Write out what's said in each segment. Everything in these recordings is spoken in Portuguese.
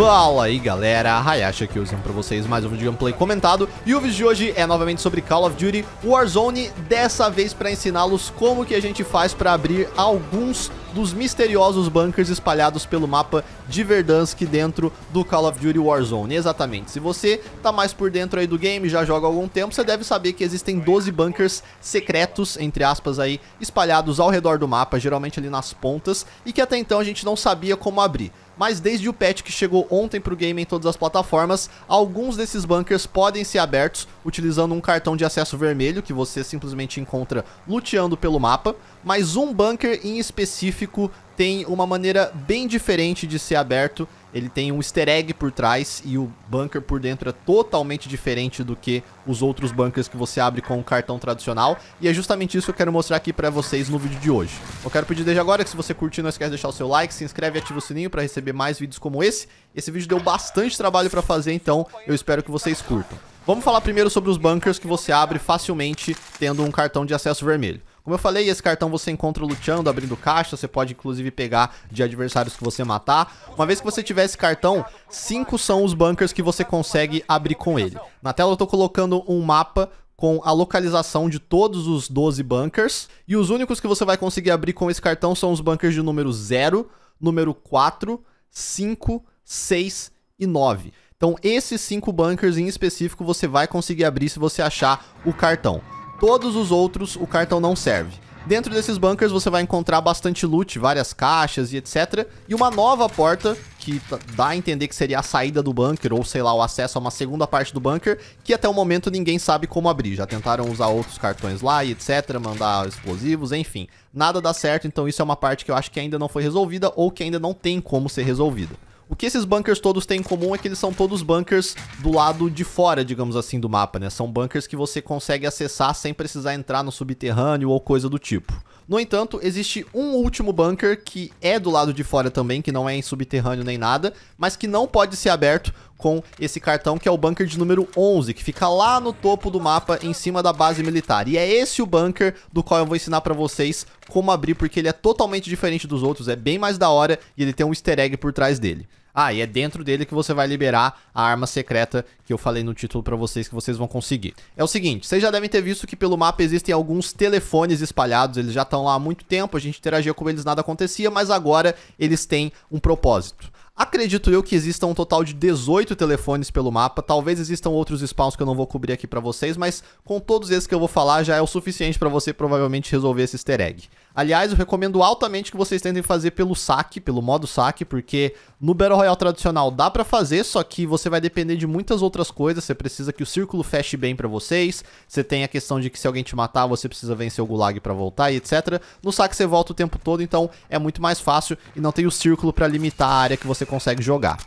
Fala aí galera, Hayashi aqui usando pra vocês mais um vídeo de gameplay comentado E o vídeo de hoje é novamente sobre Call of Duty Warzone Dessa vez pra ensiná-los como que a gente faz pra abrir alguns dos misteriosos bunkers espalhados pelo mapa de Verdansk dentro do Call of Duty Warzone. Exatamente. Se você tá mais por dentro aí do game, já joga há algum tempo, você deve saber que existem 12 bunkers secretos, entre aspas aí, espalhados ao redor do mapa, geralmente ali nas pontas, e que até então a gente não sabia como abrir mas desde o patch que chegou ontem para o game em todas as plataformas, alguns desses bunkers podem ser abertos utilizando um cartão de acesso vermelho que você simplesmente encontra luteando pelo mapa, mas um bunker em específico tem uma maneira bem diferente de ser aberto. Ele tem um easter egg por trás e o bunker por dentro é totalmente diferente do que os outros bunkers que você abre com o cartão tradicional. E é justamente isso que eu quero mostrar aqui pra vocês no vídeo de hoje. Eu quero pedir desde agora que se você curtiu, não esquece de deixar o seu like, se inscreve e ativa o sininho pra receber mais vídeos como esse. Esse vídeo deu bastante trabalho pra fazer, então eu espero que vocês curtam. Vamos falar primeiro sobre os bunkers que você abre facilmente tendo um cartão de acesso vermelho. Como eu falei, esse cartão você encontra luteando, abrindo caixa, você pode inclusive pegar de adversários que você matar. Uma vez que você tiver esse cartão, 5 são os bunkers que você consegue abrir com ele. Na tela eu tô colocando um mapa com a localização de todos os 12 bunkers. E os únicos que você vai conseguir abrir com esse cartão são os bunkers de número 0, número 4, 5, 6 e 9. Então, esses cinco bunkers em específico você vai conseguir abrir se você achar o cartão. Todos os outros, o cartão não serve. Dentro desses bunkers você vai encontrar bastante loot, várias caixas e etc. E uma nova porta, que dá a entender que seria a saída do bunker, ou sei lá, o acesso a uma segunda parte do bunker, que até o momento ninguém sabe como abrir. Já tentaram usar outros cartões lá e etc, mandar explosivos, enfim. Nada dá certo, então isso é uma parte que eu acho que ainda não foi resolvida ou que ainda não tem como ser resolvida. O que esses bunkers todos têm em comum é que eles são todos bunkers do lado de fora, digamos assim, do mapa, né? São bunkers que você consegue acessar sem precisar entrar no subterrâneo ou coisa do tipo. No entanto, existe um último bunker que é do lado de fora também, que não é em subterrâneo nem nada, mas que não pode ser aberto com esse cartão, que é o bunker de número 11, que fica lá no topo do mapa, em cima da base militar. E é esse o bunker do qual eu vou ensinar pra vocês como abrir, porque ele é totalmente diferente dos outros, é bem mais da hora e ele tem um easter egg por trás dele. Ah, e é dentro dele que você vai liberar a arma secreta que eu falei no título para vocês que vocês vão conseguir. É o seguinte, vocês já devem ter visto que pelo mapa existem alguns telefones espalhados, eles já estão lá há muito tempo, a gente interagia com eles, nada acontecia, mas agora eles têm um propósito. Acredito eu que exista um total de 18 telefones pelo mapa, talvez existam outros spawns que eu não vou cobrir aqui para vocês, mas com todos esses que eu vou falar já é o suficiente para você provavelmente resolver esse easter egg. Aliás, eu recomendo altamente que vocês tentem fazer pelo saque, pelo modo saque, porque no Battle Royale tradicional dá para fazer, só que você vai depender de muitas outras coisas. Você precisa que o círculo feche bem para vocês, você tem a questão de que se alguém te matar, você precisa vencer o gulag para voltar e etc. No saque você volta o tempo todo, então é muito mais fácil e não tem o círculo para limitar a área que você consegue jogar.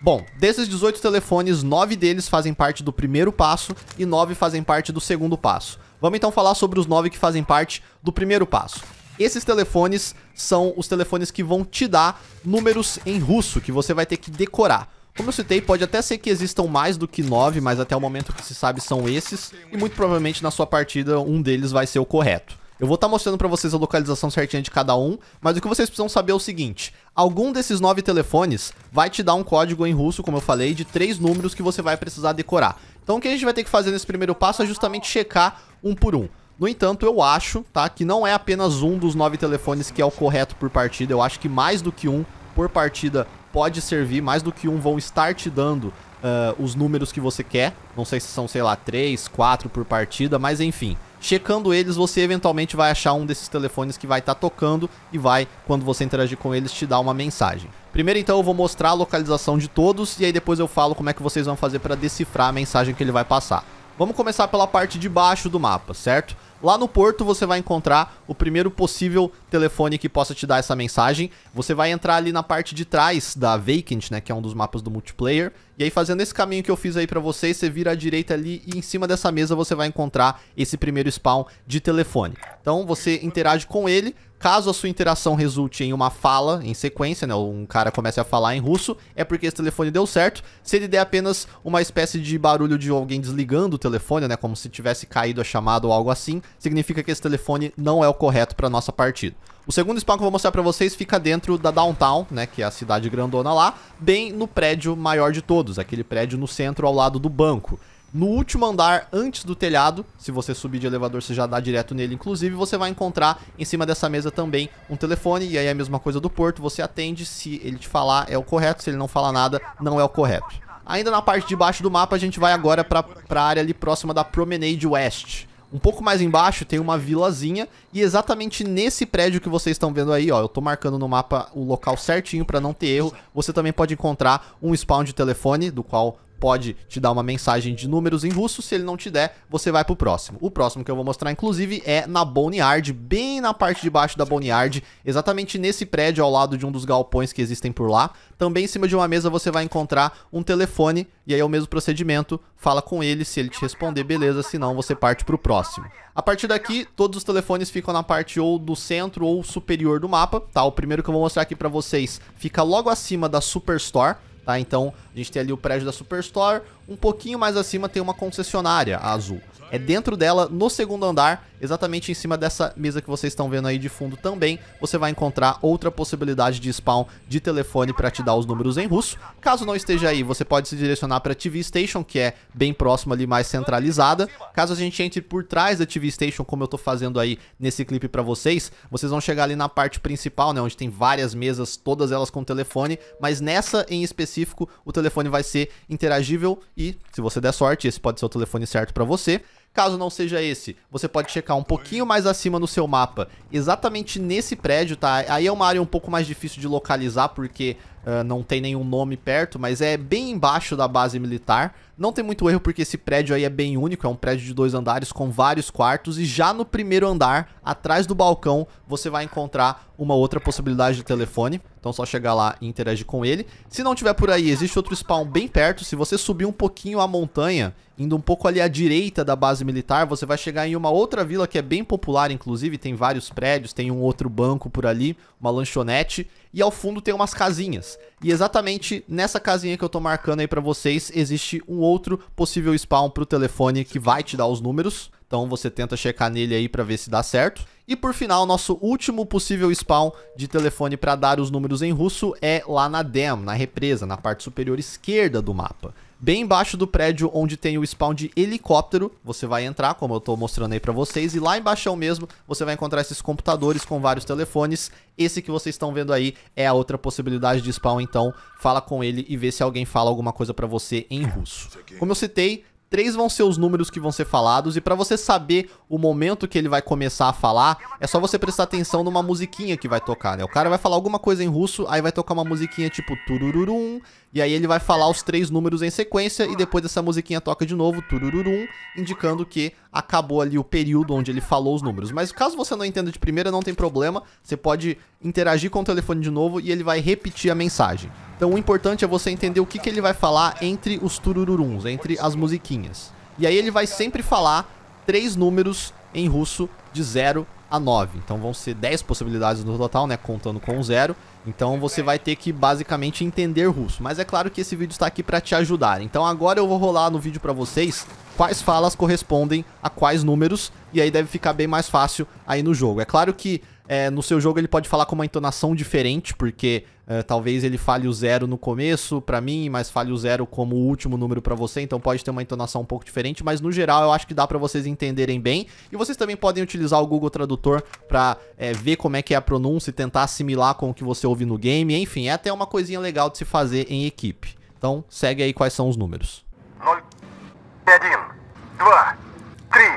Bom, desses 18 telefones, 9 deles fazem parte do primeiro passo e 9 fazem parte do segundo passo. Vamos então falar sobre os 9 que fazem parte do primeiro passo. Esses telefones são os telefones que vão te dar números em russo, que você vai ter que decorar. Como eu citei, pode até ser que existam mais do que nove, mas até o momento que se sabe são esses, e muito provavelmente na sua partida um deles vai ser o correto. Eu vou estar tá mostrando para vocês a localização certinha de cada um, mas o que vocês precisam saber é o seguinte, algum desses nove telefones vai te dar um código em russo, como eu falei, de três números que você vai precisar decorar. Então o que a gente vai ter que fazer nesse primeiro passo é justamente checar um por um. No entanto, eu acho, tá, que não é apenas um dos nove telefones que é o correto por partida. Eu acho que mais do que um por partida pode servir, mais do que um vão estar te dando uh, os números que você quer. Não sei se são, sei lá, três, quatro por partida, mas enfim. Checando eles, você eventualmente vai achar um desses telefones que vai estar tá tocando e vai, quando você interagir com eles, te dar uma mensagem. Primeiro então eu vou mostrar a localização de todos e aí depois eu falo como é que vocês vão fazer para decifrar a mensagem que ele vai passar. Vamos começar pela parte de baixo do mapa, certo? Lá no porto você vai encontrar o primeiro possível telefone que possa te dar essa mensagem. Você vai entrar ali na parte de trás da Vacant, né, que é um dos mapas do multiplayer. E aí fazendo esse caminho que eu fiz aí para vocês, você vira à direita ali e em cima dessa mesa você vai encontrar esse primeiro spawn de telefone. Então você interage com ele. Caso a sua interação resulte em uma fala em sequência, né? Um cara comece a falar em russo, é porque esse telefone deu certo. Se ele der apenas uma espécie de barulho de alguém desligando o telefone, né? Como se tivesse caído a chamada ou algo assim, significa que esse telefone não é o correto para nossa partida. O segundo spawn que eu vou mostrar para vocês fica dentro da Downtown, né, que é a cidade grandona lá, bem no prédio maior de todos, aquele prédio no centro ao lado do banco. No último andar, antes do telhado, se você subir de elevador, você já dá direto nele, inclusive, você vai encontrar em cima dessa mesa também um telefone, e aí é a mesma coisa do porto, você atende, se ele te falar é o correto, se ele não falar nada, não é o correto. Ainda na parte de baixo do mapa, a gente vai agora para a área ali próxima da Promenade West. Um pouco mais embaixo tem uma vilazinha e exatamente nesse prédio que vocês estão vendo aí, ó, eu tô marcando no mapa o local certinho para não ter erro. Você também pode encontrar um spawn de telefone, do qual pode te dar uma mensagem de números em russo. Se ele não te der, você vai pro próximo. O próximo que eu vou mostrar, inclusive, é na Boneyard, bem na parte de baixo da Boneyard, exatamente nesse prédio ao lado de um dos galpões que existem por lá. Também em cima de uma mesa você vai encontrar um telefone e aí é o mesmo procedimento, fala com ele, se ele te responder, beleza, se não você parte pro próximo. A partir daqui, todos os telefones ficam na parte ou do centro ou superior do mapa, tá? O primeiro que eu vou mostrar aqui para vocês fica logo acima da Superstore, Tá? Então, a gente tem ali o prédio da Superstore, um pouquinho mais acima tem uma concessionária azul. É dentro dela, no segundo andar, exatamente em cima dessa mesa que vocês estão vendo aí de fundo também, você vai encontrar outra possibilidade de spawn de telefone para te dar os números em russo. Caso não esteja aí, você pode se direcionar para a TV Station, que é bem próxima ali, mais centralizada. Caso a gente entre por trás da TV Station, como eu estou fazendo aí nesse clipe para vocês, vocês vão chegar ali na parte principal, né, onde tem várias mesas, todas elas com telefone, mas nessa em específico o telefone vai ser interagível e se você der sorte, esse pode ser o telefone certo para você. Caso não seja esse, você pode checar um pouquinho mais acima no seu mapa, exatamente nesse prédio, tá? Aí é uma área um pouco mais difícil de localizar, porque Uh, não tem nenhum nome perto, mas é bem embaixo da base militar. Não tem muito erro porque esse prédio aí é bem único, é um prédio de dois andares com vários quartos e já no primeiro andar, atrás do balcão, você vai encontrar uma outra possibilidade de telefone. Então só chegar lá e interagir com ele. Se não tiver por aí, existe outro spawn bem perto. Se você subir um pouquinho a montanha indo um pouco ali à direita da base militar, você vai chegar em uma outra vila que é bem popular, inclusive, tem vários prédios, tem um outro banco por ali, uma lanchonete, e ao fundo tem umas casinhas. E exatamente nessa casinha que eu tô marcando aí para vocês, existe um outro possível spawn pro telefone que vai te dar os números. Então você tenta checar nele aí para ver se dá certo. E por final, nosso último possível spawn de telefone para dar os números em russo é lá na dam, na represa, na parte superior esquerda do mapa. Bem embaixo do prédio onde tem o spawn de helicóptero, você vai entrar, como eu estou mostrando aí para vocês, e lá embaixo mesmo você vai encontrar esses computadores com vários telefones. Esse que vocês estão vendo aí é a outra possibilidade de spawn, então fala com ele e vê se alguém fala alguma coisa para você em russo. Como eu citei, três vão ser os números que vão ser falados, e para você saber o momento que ele vai começar a falar, é só você prestar atenção numa musiquinha que vai tocar, né? O cara vai falar alguma coisa em russo, aí vai tocar uma musiquinha tipo turururum, e aí ele vai falar os três números em sequência, e depois essa musiquinha toca de novo, turururum, indicando que acabou ali o período onde ele falou os números. Mas caso você não entenda de primeira, não tem problema, você pode interagir com o telefone de novo e ele vai repetir a mensagem. Então o importante é você entender o que, que ele vai falar entre os turururuns, entre as musiquinhas. E aí ele vai sempre falar três números em russo de 0 a 9. Então vão ser 10 possibilidades no total, né? Contando com o zero. Então você vai ter que basicamente entender russo. Mas é claro que esse vídeo está aqui para te ajudar. Então agora eu vou rolar no vídeo para vocês quais falas correspondem a quais números. E aí deve ficar bem mais fácil aí no jogo. É claro que é, no seu jogo ele pode falar com uma entonação diferente, porque é, talvez ele fale o zero no começo para mim, mas fale o zero como o último número para você, então pode ter uma entonação um pouco diferente, mas no geral eu acho que dá para vocês entenderem bem. E vocês também podem utilizar o Google Tradutor para é, ver como é que é a pronúncia e tentar assimilar com o que você ouve no game, enfim, é até uma coisinha legal de se fazer em equipe. Então segue aí quais são os números. 1, 2, 3,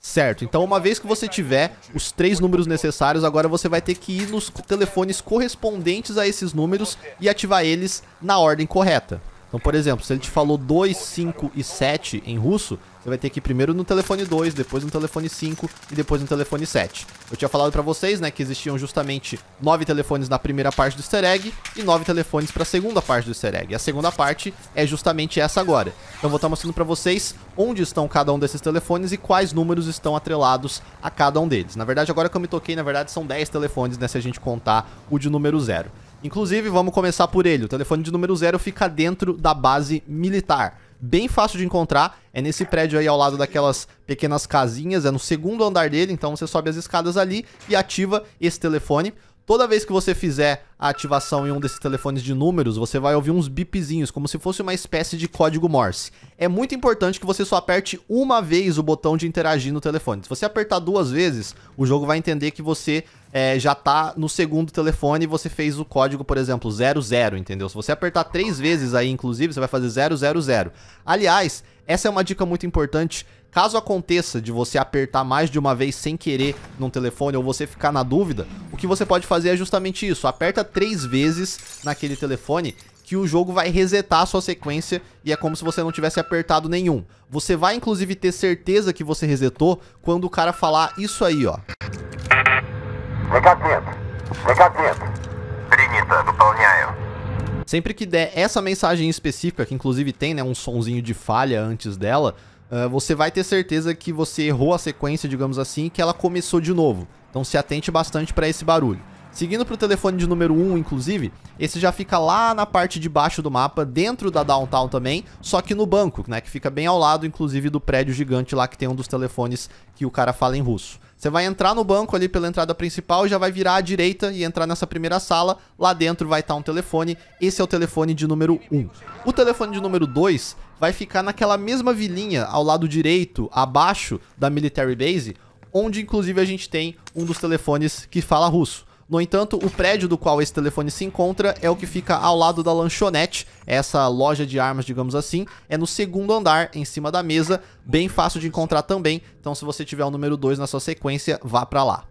Certo, então uma vez que você tiver os três números necessários, agora você vai ter que ir nos telefones correspondentes a esses números e ativar eles na ordem correta. Então, por exemplo, se ele te falou 2, 5 e 7 em russo, você vai ter que ir primeiro no telefone 2, depois no telefone 5 e depois no telefone 7. Eu tinha falado para vocês, né, que existiam justamente 9 telefones na primeira parte do easter egg e 9 telefones para a segunda parte do easter egg. a segunda parte é justamente essa agora. Então vou estar tá mostrando para vocês onde estão cada um desses telefones e quais números estão atrelados a cada um deles. Na verdade, agora que eu me toquei, na verdade são 10 telefones, né, se a gente contar o de número 0. Inclusive, vamos começar por ele. O telefone de número zero fica dentro da base militar. Bem fácil de encontrar, é nesse prédio aí ao lado daquelas pequenas casinhas, é no segundo andar dele, então você sobe as escadas ali e ativa esse telefone. Toda vez que você fizer a ativação em um desses telefones de números, você vai ouvir uns bipzinhos, como se fosse uma espécie de código Morse. É muito importante que você só aperte uma vez o botão de interagir no telefone. Se você apertar duas vezes, o jogo vai entender que você é, já tá no segundo telefone e você fez o código, por exemplo, 00, entendeu? Se você apertar três vezes aí, inclusive, você vai fazer 000. Aliás, essa é uma dica muito importante Caso aconteça de você apertar mais de uma vez sem querer num telefone ou você ficar na dúvida, o que você pode fazer é justamente isso. Aperta três vezes naquele telefone que o jogo vai resetar a sua sequência e é como se você não tivesse apertado nenhum. Você vai inclusive ter certeza que você resetou quando o cara falar isso aí, ó. Sempre que der essa mensagem específica, que inclusive tem né, um sonzinho de falha antes dela, ah, você vai ter certeza que você errou a sequência, digamos assim, que ela começou de novo. Então se atente bastante para esse barulho. Seguindo para o telefone de número 1, inclusive, esse já fica lá na parte de baixo do mapa, dentro da Downtown também, só que no banco, né, que fica bem ao lado, inclusive, do prédio gigante lá que tem um dos telefones que o cara fala em russo. Você vai entrar no banco ali pela entrada principal, já vai virar à direita e entrar nessa primeira sala. Lá dentro vai estar tá um telefone. Esse é o telefone de número 1. O telefone de número 2 vai ficar naquela mesma vilinha ao lado direito, abaixo da Military Base, onde inclusive a gente tem um dos telefones que fala russo. No entanto, o prédio do qual esse telefone se encontra é o que fica ao lado da lanchonete, essa loja de armas, digamos assim, é no segundo andar, em cima da mesa, bem fácil de encontrar também, então se você tiver o número 2 na sua sequência, vá para lá.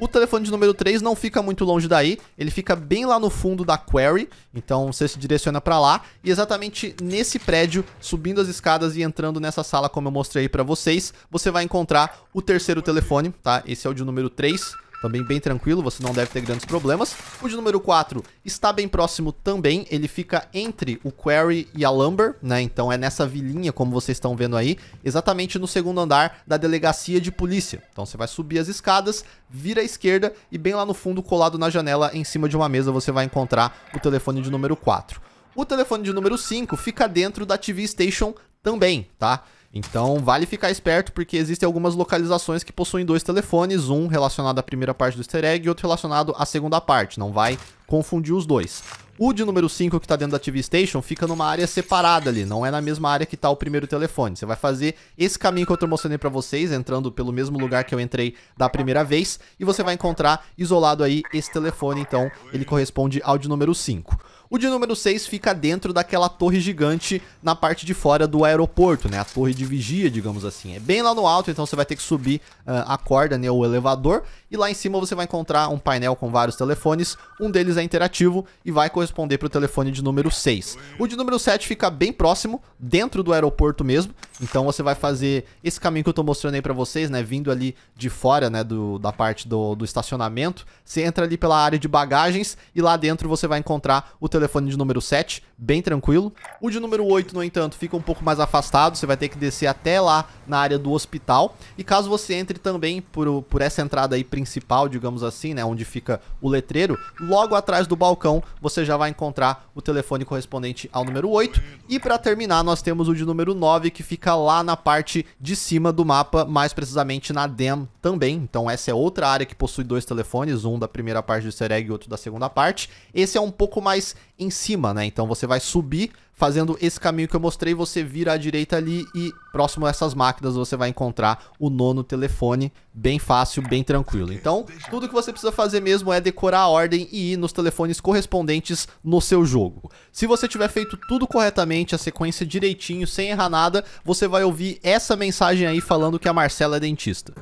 O telefone de número 3 não fica muito longe daí, ele fica bem lá no fundo da query, então você se direciona para lá e exatamente nesse prédio, subindo as escadas e entrando nessa sala como eu mostrei para vocês, você vai encontrar o terceiro telefone, tá? Esse é o de número 3 também bem tranquilo, você não deve ter grandes problemas. O de número 4 está bem próximo também, ele fica entre o query e a Lumber, né? Então é nessa vilinha, como vocês estão vendo aí, exatamente no segundo andar da delegacia de polícia. Então você vai subir as escadas, vira à esquerda e bem lá no fundo, colado na janela, em cima de uma mesa, você vai encontrar o telefone de número 4. O telefone de número 5 fica dentro da TV Station também, tá? Então, vale ficar esperto porque existem algumas localizações que possuem dois telefones, um relacionado à primeira parte do easter egg e outro relacionado à segunda parte, não vai confundir os dois. O de número 5 que está dentro da TV Station fica numa área separada ali, não é na mesma área que está o primeiro telefone. Você vai fazer esse caminho que eu tô mostrando para vocês, entrando pelo mesmo lugar que eu entrei da primeira vez, e você vai encontrar isolado aí esse telefone, então ele corresponde ao de número 5. O de número 6 fica dentro daquela torre gigante na parte de fora do aeroporto, né? A torre de vigia, digamos assim. É bem lá no alto, então você vai ter que subir uh, a corda, né? O elevador. E lá em cima você vai encontrar um painel com vários telefones. Um deles é interativo e vai corresponder para o telefone de número 6. O de número 7 fica bem próximo, dentro do aeroporto mesmo. Então você vai fazer esse caminho que eu estou mostrando aí para vocês, né? Vindo ali de fora, né? Do, da parte do, do estacionamento. Você entra ali pela área de bagagens e lá dentro você vai encontrar o telefone telefone de número 7, bem tranquilo. O de número 8, no entanto, fica um pouco mais afastado, você vai ter que descer até lá na área do hospital. E caso você entre também por, por essa entrada aí principal, digamos assim, né, onde fica o letreiro, logo atrás do balcão você já vai encontrar o telefone correspondente ao número 8. E para terminar, nós temos o de número 9, que fica lá na parte de cima do mapa, mais precisamente na DEM também. Então essa é outra área que possui dois telefones, um da primeira parte do easter egg e outro da segunda parte. Esse é um pouco mais em cima, né? Então você vai subir fazendo esse caminho que eu mostrei, você vira à direita ali e próximo a essas máquinas você vai encontrar o nono telefone, bem fácil, bem tranquilo. Então, tudo que você precisa fazer mesmo é decorar a ordem e ir nos telefones correspondentes no seu jogo. Se você tiver feito tudo corretamente, a sequência direitinho, sem errar nada, você vai ouvir essa mensagem aí falando que a Marcela é dentista.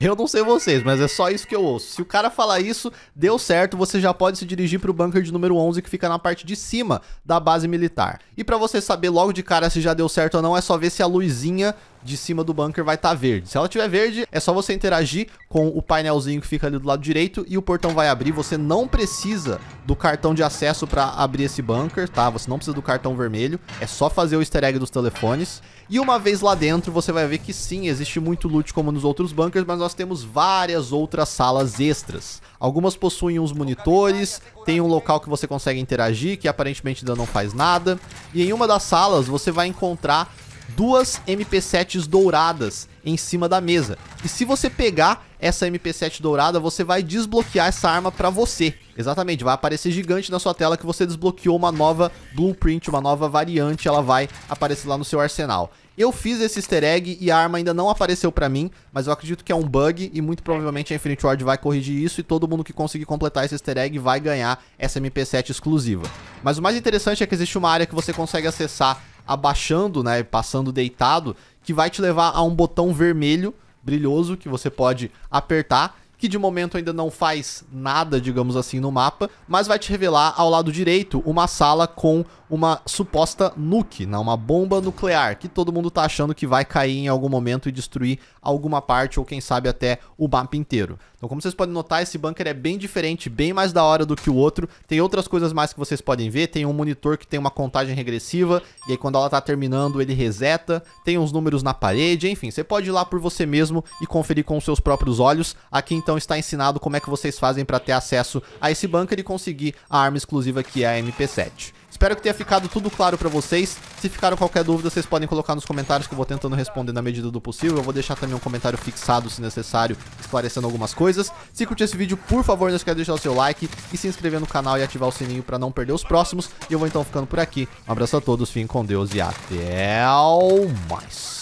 Eu não sei vocês, mas é só isso que eu ouço. Se o cara falar isso, deu certo, você já pode se dirigir para o bunker de número 11 que fica na parte de cima da base militar. E para você saber logo de cara se já deu certo ou não, é só ver se a luzinha de cima do bunker vai estar tá verde. Se ela tiver verde, é só você interagir com o painelzinho que fica ali do lado direito e o portão vai abrir. Você não precisa do cartão de acesso para abrir esse bunker, tá? Você não precisa do cartão vermelho, é só fazer o easter egg dos telefones. E uma vez lá dentro, você vai ver que sim, existe muito loot como nos outros bunkers, mas nós temos várias outras salas extras. Algumas possuem uns monitores, tem um local que você consegue interagir, que aparentemente ainda não faz nada. E em uma das salas, você vai encontrar duas MP7s douradas em cima da mesa. E se você pegar essa MP7 dourada, você vai desbloquear essa arma pra você. Exatamente, vai aparecer gigante na sua tela que você desbloqueou uma nova blueprint, uma nova variante, ela vai aparecer lá no seu arsenal. Eu fiz esse easter egg e a arma ainda não apareceu pra mim, mas eu acredito que é um bug e muito provavelmente a Infinite Ward vai corrigir isso e todo mundo que conseguir completar esse easter egg vai ganhar essa MP7 exclusiva. Mas o mais interessante é que existe uma área que você consegue acessar abaixando, né, passando deitado, que vai te levar a um botão vermelho brilhoso que você pode apertar que de momento ainda não faz nada, digamos assim, no mapa, mas vai te revelar ao lado direito uma sala com uma suposta nuke, né? uma bomba nuclear, que todo mundo tá achando que vai cair em algum momento e destruir alguma parte ou quem sabe até o mapa inteiro. Então, como vocês podem notar, esse bunker é bem diferente, bem mais da hora do que o outro. Tem outras coisas mais que vocês podem ver. Tem um monitor que tem uma contagem regressiva, e aí quando ela tá terminando, ele reseta. Tem uns números na parede, enfim. Você pode ir lá por você mesmo e conferir com os seus próprios olhos. Aqui, então, está ensinado como é que vocês fazem para ter acesso a esse bunker e conseguir a arma exclusiva que é a MP7. Espero que tenha ficado tudo claro pra vocês. Se ficaram qualquer dúvida, vocês podem colocar nos comentários que eu vou tentando responder na medida do possível. Eu vou deixar também um comentário fixado, se necessário, esclarecendo algumas coisas. Se curtiu esse vídeo, por favor, não esqueça de deixar o seu like e se inscrever no canal e ativar o sininho pra não perder os próximos. E eu vou então ficando por aqui. Um abraço a todos, fiquem com Deus e até mais.